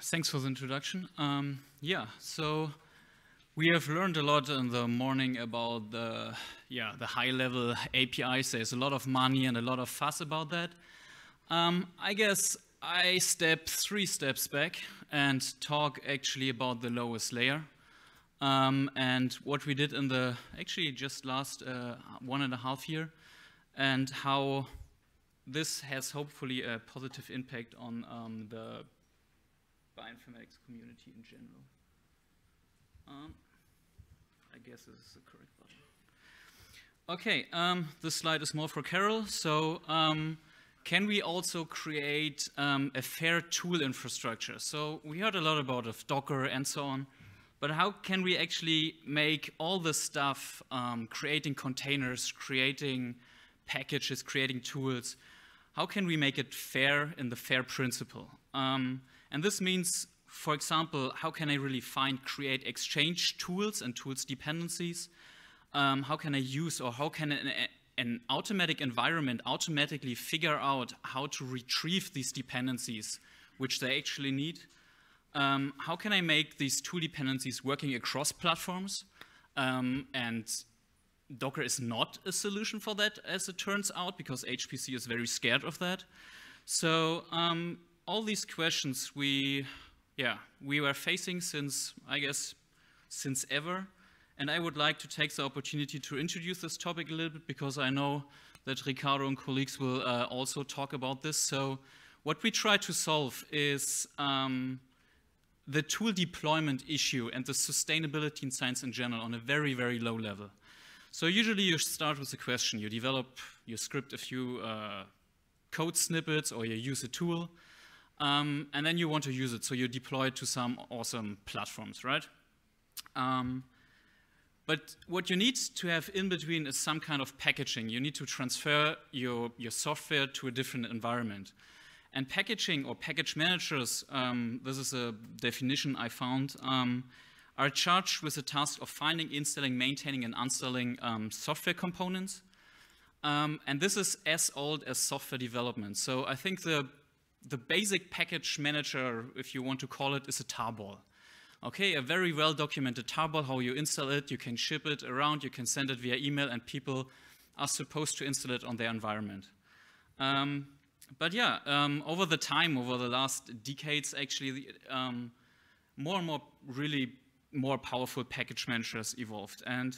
thanks for the introduction. Um, yeah, so we have learned a lot in the morning about the yeah the high-level APIs. There's a lot of money and a lot of fuss about that. Um, I guess I step three steps back and talk actually about the lowest layer um, and what we did in the actually just last uh, one and a half year and how this has hopefully a positive impact on um, the bioinformatics community in general. Um, I guess this is the correct button. Okay, um, this slide is more for Carol. So um, can we also create um, a fair tool infrastructure? So we heard a lot about of Docker and so on, but how can we actually make all this stuff, um, creating containers, creating packages, creating tools, how can we make it fair in the fair principle? Um, and this means, for example, how can I really find, create exchange tools and tools dependencies? Um, how can I use or how can an, an automatic environment automatically figure out how to retrieve these dependencies, which they actually need? Um, how can I make these tool dependencies working across platforms? Um, and Docker is not a solution for that, as it turns out, because HPC is very scared of that. So um, all these questions we, yeah, we were facing since, I guess, since ever. And I would like to take the opportunity to introduce this topic a little bit because I know that Ricardo and colleagues will uh, also talk about this. So what we try to solve is um, the tool deployment issue and the sustainability in science in general on a very, very low level. So usually you start with a question. You develop, you script a few uh, code snippets or you use a tool. Um, and then you want to use it, so you deploy it to some awesome platforms, right? Um, but what you need to have in between is some kind of packaging. You need to transfer your, your software to a different environment. And packaging or package managers, um, this is a definition I found, um, are charged with the task of finding, installing, maintaining, and uninstalling um, software components. Um, and this is as old as software development. So I think the the basic package manager, if you want to call it, is a tarball. Okay, a very well documented tarball, how you install it, you can ship it around, you can send it via email, and people are supposed to install it on their environment. Um, but yeah, um, over the time, over the last decades, actually, um, more and more really more powerful package managers evolved. And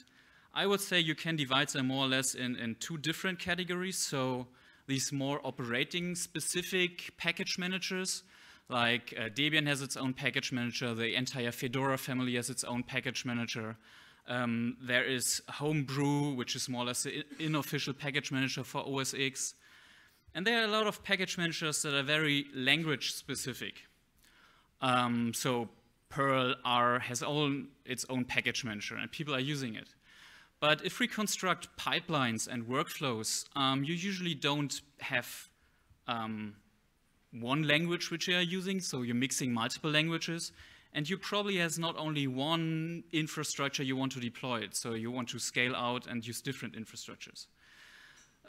I would say you can divide them more or less in, in two different categories. So these more operating specific package managers. Like uh, Debian has its own package manager, the entire Fedora family has its own package manager. Um, there is Homebrew, which is more or less the unofficial package manager for OS X. And there are a lot of package managers that are very language specific. Um, so Perl R has its own package manager and people are using it. But if we construct pipelines and workflows, um, you usually don't have um, one language which you are using, so you're mixing multiple languages, and you probably has not only one infrastructure you want to deploy it, so you want to scale out and use different infrastructures.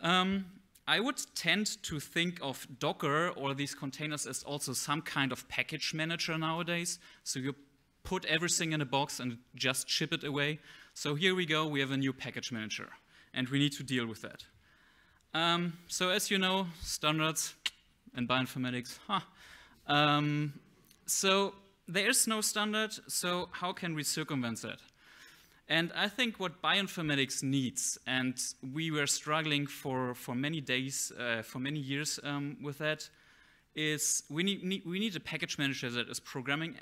Um, I would tend to think of Docker or these containers as also some kind of package manager nowadays, so you put everything in a box and just ship it away. So here we go, we have a new package manager, and we need to deal with that. Um, so as you know, standards and bioinformatics, huh. Um, so there is no standard, so how can we circumvent that? And I think what bioinformatics needs, and we were struggling for, for many days, uh, for many years um, with that, is we need, need, we need a package manager that is programming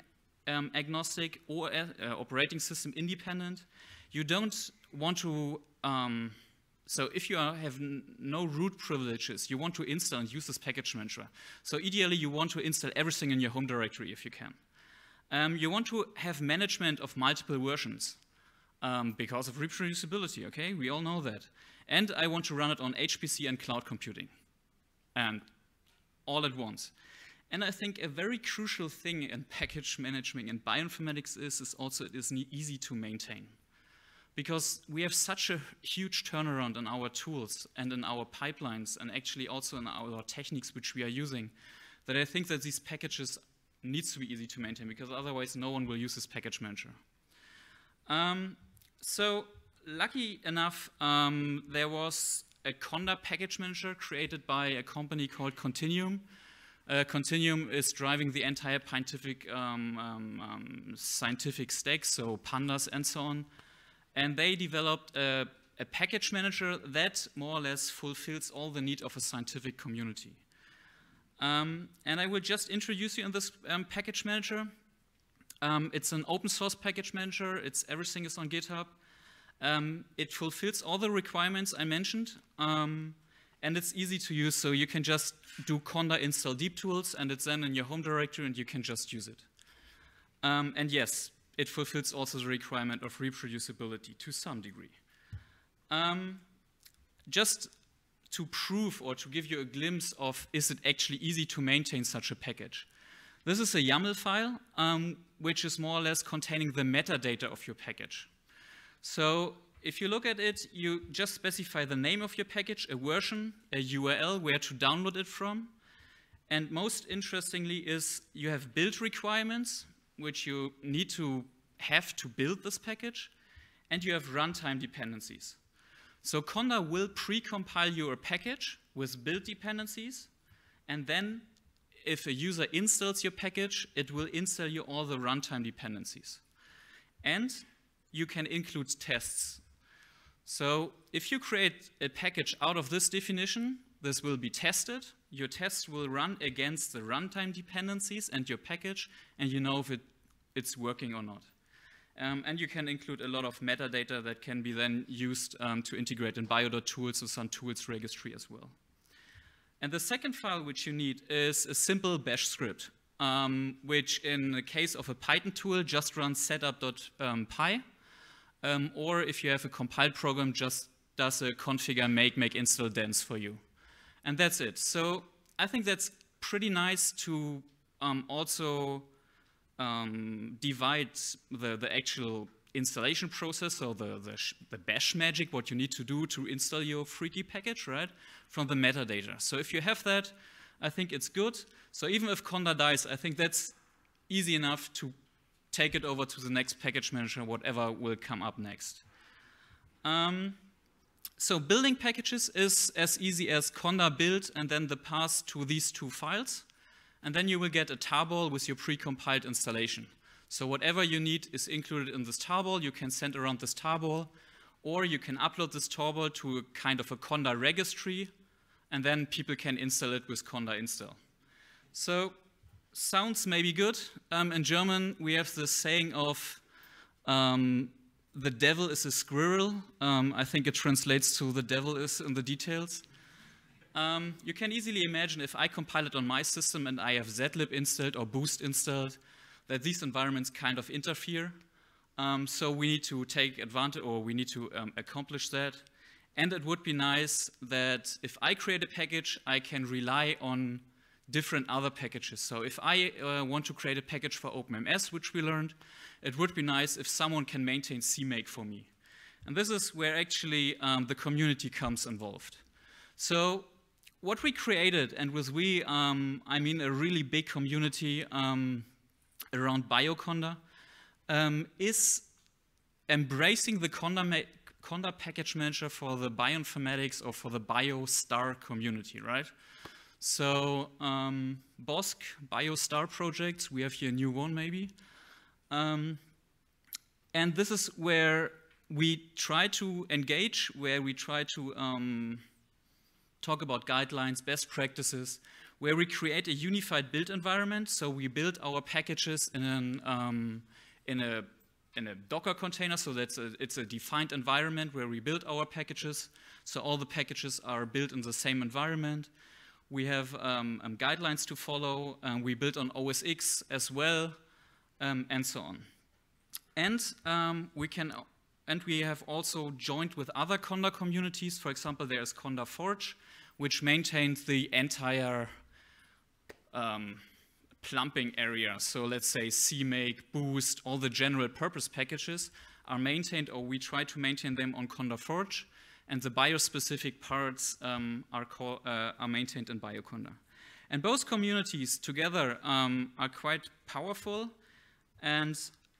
um, agnostic or uh, operating system independent you don't want to, um, so if you are, have no root privileges, you want to install and use this package manager. So ideally, you want to install everything in your home directory if you can. Um, you want to have management of multiple versions um, because of reproducibility, okay? We all know that. And I want to run it on HPC and cloud computing and all at once. And I think a very crucial thing in package management and bioinformatics is, is also it is easy to maintain because we have such a huge turnaround in our tools and in our pipelines and actually also in our techniques which we are using that I think that these packages needs to be easy to maintain because otherwise no one will use this package manager. Um, so lucky enough, um, there was a Conda package manager created by a company called Continuum. Uh, Continuum is driving the entire scientific, um, um, um scientific stack, so pandas and so on. And they developed a, a package manager that more or less fulfills all the need of a scientific community. Um, and I will just introduce you in this um, package manager. Um, it's an open source package manager. It's everything is on GitHub. Um, it fulfills all the requirements I mentioned. Um, and it's easy to use, so you can just do conda install deep tools, and it's then in your home directory, and you can just use it. Um, and yes, it fulfills also the requirement of reproducibility to some degree. Um, just to prove or to give you a glimpse of is it actually easy to maintain such a package. This is a YAML file, um, which is more or less containing the metadata of your package. So if you look at it, you just specify the name of your package, a version, a URL, where to download it from. And most interestingly is you have build requirements, which you need to have to build this package, and you have runtime dependencies. So Conda will pre-compile your package with build dependencies, and then if a user installs your package, it will install you all the runtime dependencies. And you can include tests. So if you create a package out of this definition, this will be tested. Your test will run against the runtime dependencies and your package, and you know if it it's working or not. Um, and you can include a lot of metadata that can be then used um, to integrate in bio.tools or some tools registry as well. And the second file which you need is a simple bash script, um, which in the case of a Python tool just runs setup.py, um, or if you have a compiled program, just does a configure make make install dense for you. And that's it. So I think that's pretty nice to um, also um, divides the, the actual installation process, or the, the, the, bash magic, what you need to do to install your freaky package, right, from the metadata. So if you have that, I think it's good. So even if Conda dies, I think that's easy enough to take it over to the next package manager, whatever will come up next. Um, so building packages is as easy as Conda build and then the path to these two files. And then you will get a tarball with your precompiled installation. So whatever you need is included in this tarball. You can send around this tarball, or you can upload this tarball to a kind of a Conda registry, and then people can install it with Conda install. So sounds maybe good. Um, in German, we have the saying of um, the devil is a squirrel. Um, I think it translates to the devil is in the details. Um, you can easily imagine if I compile it on my system and I have zlib installed or boost installed, that these environments kind of interfere. Um, so we need to take advantage or we need to um, accomplish that. And it would be nice that if I create a package, I can rely on different other packages. So if I uh, want to create a package for OpenMS, which we learned, it would be nice if someone can maintain CMake for me. And this is where actually um, the community comes involved. So what we created, and with we, um, I mean a really big community um, around Bioconda, um, is embracing the Conda, Conda package manager for the bioinformatics or for the BioStar community, right? So um, BOSC, BioStar projects, we have here a new one maybe. Um, and this is where we try to engage, where we try to um, talk about guidelines, best practices, where we create a unified build environment. So we build our packages in, an, um, in, a, in a Docker container. So that's a, it's a defined environment where we build our packages. So all the packages are built in the same environment. We have um, um, guidelines to follow. we build on OS X as well, um, and so on. And um, we can and we have also joined with other Conda communities. For example, there is Conda Forge, which maintained the entire um, plumping area. So let's say CMake, Boost, all the general purpose packages are maintained or we try to maintain them on Conda Forge and the bio-specific parts um, are, uh, are, maintained in Bioconda. And both communities together um, are quite powerful and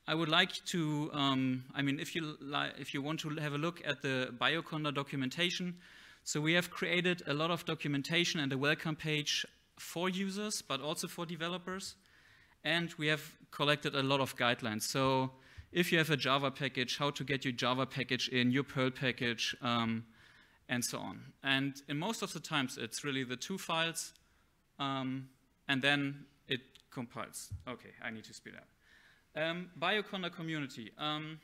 I would like to, um, I mean, if you, if you want to have a look at the Bioconda documentation, so we have created a lot of documentation and a welcome page for users, but also for developers. And we have collected a lot of guidelines. So if you have a Java package, how to get your Java package in, your Perl package, um, and so on. And in most of the times, it's really the two files, um, and then it compiles. Okay, I need to speed up. Um, Bioconda community. Um,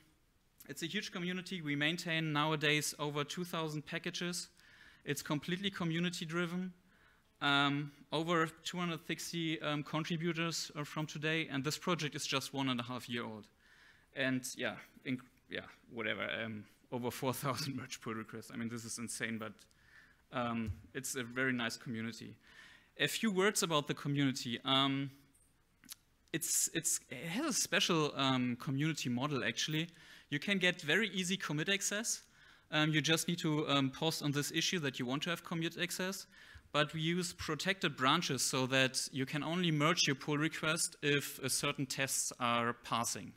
it's a huge community. We maintain nowadays over 2,000 packages. It's completely community driven. Um, over 260 um, contributors are uh, from today, and this project is just one and a half year old. And yeah, yeah, whatever. Um, over 4,000 merge pull requests. I mean, this is insane, but um, it's a very nice community. A few words about the community. Um, it's, it's, it has a special um, community model, actually. You can get very easy commit access um, you just need to um, post on this issue that you want to have commute access. But we use protected branches so that you can only merge your pull request if certain tests are passing.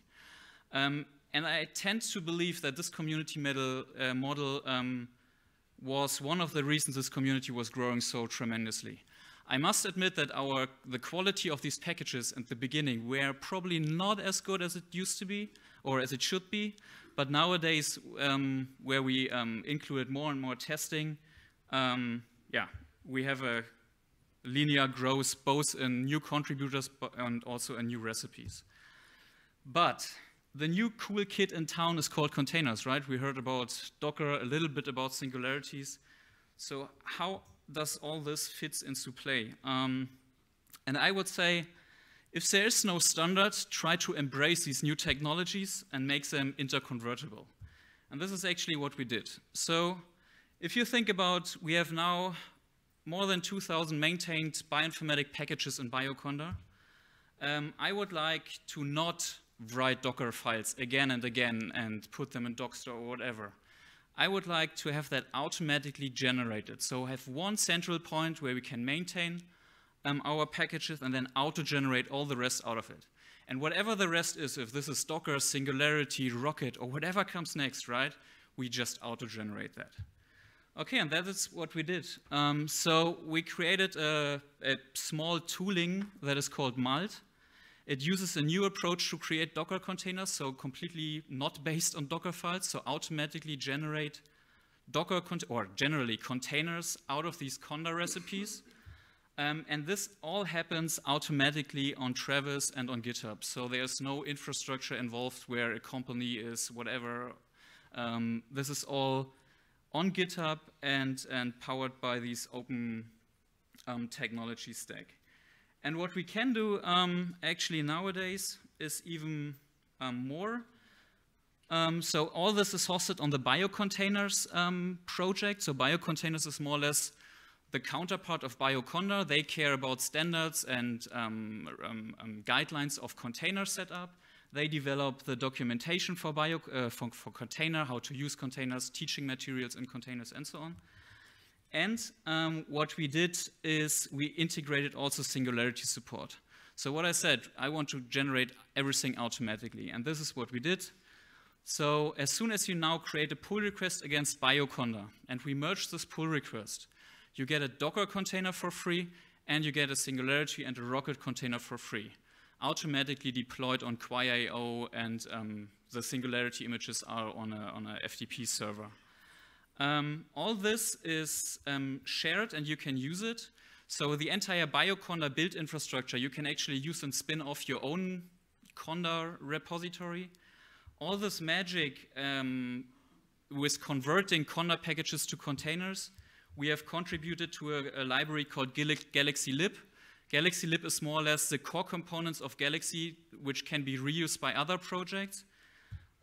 Um, and I tend to believe that this community model, uh, model um, was one of the reasons this community was growing so tremendously. I must admit that our, the quality of these packages at the beginning were probably not as good as it used to be, or as it should be. But nowadays, um, where we um, included more and more testing, um, yeah, we have a linear growth both in new contributors and also in new recipes. But the new cool kid in town is called containers, right? We heard about Docker, a little bit about singularities. So how does all this fits into play? Um, and I would say if there is no standard, try to embrace these new technologies and make them interconvertible. And this is actually what we did. So if you think about, we have now more than 2,000 maintained bioinformatic packages in Bioconda. Um, I would like to not write Docker files again and again and put them in Docker or whatever. I would like to have that automatically generated. So have one central point where we can maintain um, our packages and then auto-generate all the rest out of it. And whatever the rest is, if this is Docker, Singularity, Rocket, or whatever comes next, right, we just auto-generate that. Okay, and that is what we did. Um, so we created a, a, small tooling that is called MALT. It uses a new approach to create Docker containers, so completely not based on Docker files, so automatically generate Docker or generally containers out of these conda recipes. Um, and this all happens automatically on Travis and on GitHub. So there's no infrastructure involved where a company is whatever. Um, this is all on GitHub and, and powered by these open um, technology stack. And what we can do um, actually nowadays is even um, more. Um, so all this is hosted on the biocontainers um, project. So biocontainers is more or less the counterpart of Bioconda, they care about standards and um, um, um, guidelines of container setup. They develop the documentation for, bio, uh, for, for, container, how to use containers, teaching materials in containers, and so on. And um, what we did is we integrated also singularity support. So what I said, I want to generate everything automatically, and this is what we did. So as soon as you now create a pull request against Bioconda, and we merge this pull request, you get a Docker container for free, and you get a Singularity and a Rocket container for free, automatically deployed on Qui.io, and um, the Singularity images are on a, on a FTP server. Um, all this is um, shared and you can use it. So the entire Bioconda build infrastructure, you can actually use and spin off your own Conda repository. All this magic um, with converting Conda packages to containers, we have contributed to a, a library called Gal Galaxy Lib. Galaxy Lib is more or less the core components of Galaxy, which can be reused by other projects.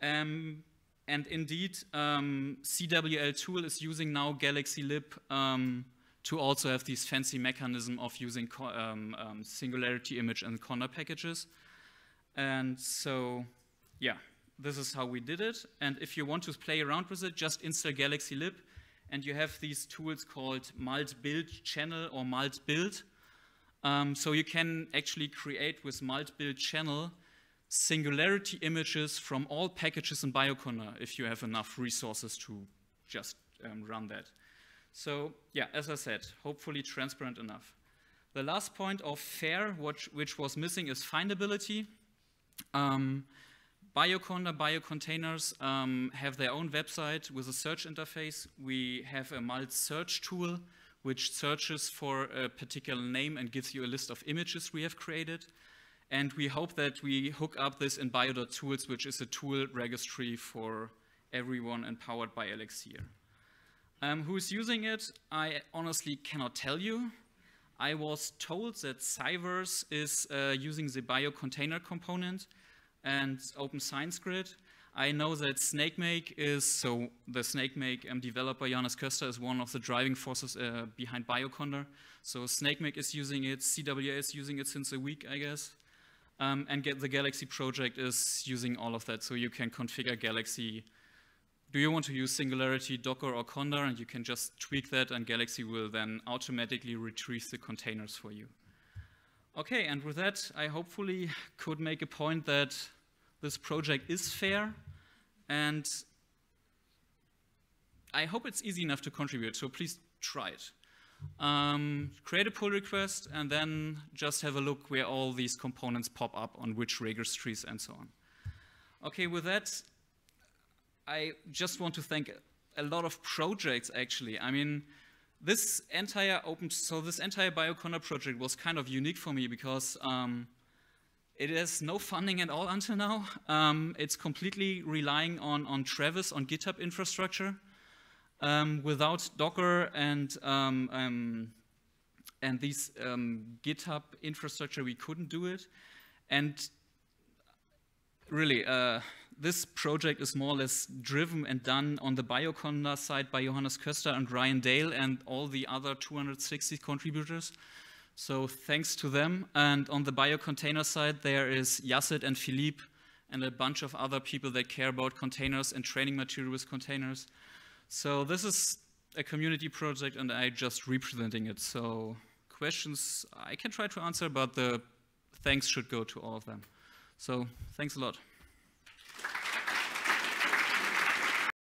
Um, and indeed, um, CWL tool is using now Galaxy Lib um, to also have this fancy mechanism of using um, um, singularity image and corner packages. And so, yeah, this is how we did it. And if you want to play around with it, just install Galaxy Lib and you have these tools called mult build channel or mult build. Um, so you can actually create with mult build channel singularity images from all packages in Bioconda if you have enough resources to just um, run that. So yeah, as I said, hopefully transparent enough. The last point of FAIR, which, which was missing, is findability. Um, Bioconda, Biocontainers um, have their own website with a search interface. We have a mult search tool which searches for a particular name and gives you a list of images we have created. And we hope that we hook up this in bio.tools, which is a tool registry for everyone and powered by Elixir. Um, who's using it? I honestly cannot tell you. I was told that Cyvers is uh, using the bio container component, and Open Science Grid. I know that SnakeMake is, so the SnakeMake um, developer Johannes Köster is one of the driving forces uh, behind Bioconda. So SnakeMake is using it, CWA is using it since a week, I guess. Um, and the Galaxy project is using all of that, so you can configure Galaxy. Do you want to use Singularity, Docker, or Condor? And you can just tweak that, and Galaxy will then automatically retrieve the containers for you. Okay, and with that, I hopefully could make a point that this project is fair, and I hope it's easy enough to contribute, so please try it. Um, create a pull request, and then just have a look where all these components pop up on which registries and so on. Okay, with that, I just want to thank a lot of projects, actually. I mean, this entire open, so this entire Bioconda project was kind of unique for me because um, it has no funding at all until now. Um, it's completely relying on, on Travis, on GitHub infrastructure. Um, without Docker and, um, um and these um, GitHub infrastructure, we couldn't do it. And really, uh, this project is more or less driven and done on the Bioconda side by Johannes Köster and Ryan Dale and all the other 260 contributors. So thanks to them. And on the biocontainer side, there is Yassid and Philippe and a bunch of other people that care about containers and training material with containers. So this is a community project and I just representing it. So questions I can try to answer, but the thanks should go to all of them. So thanks a lot.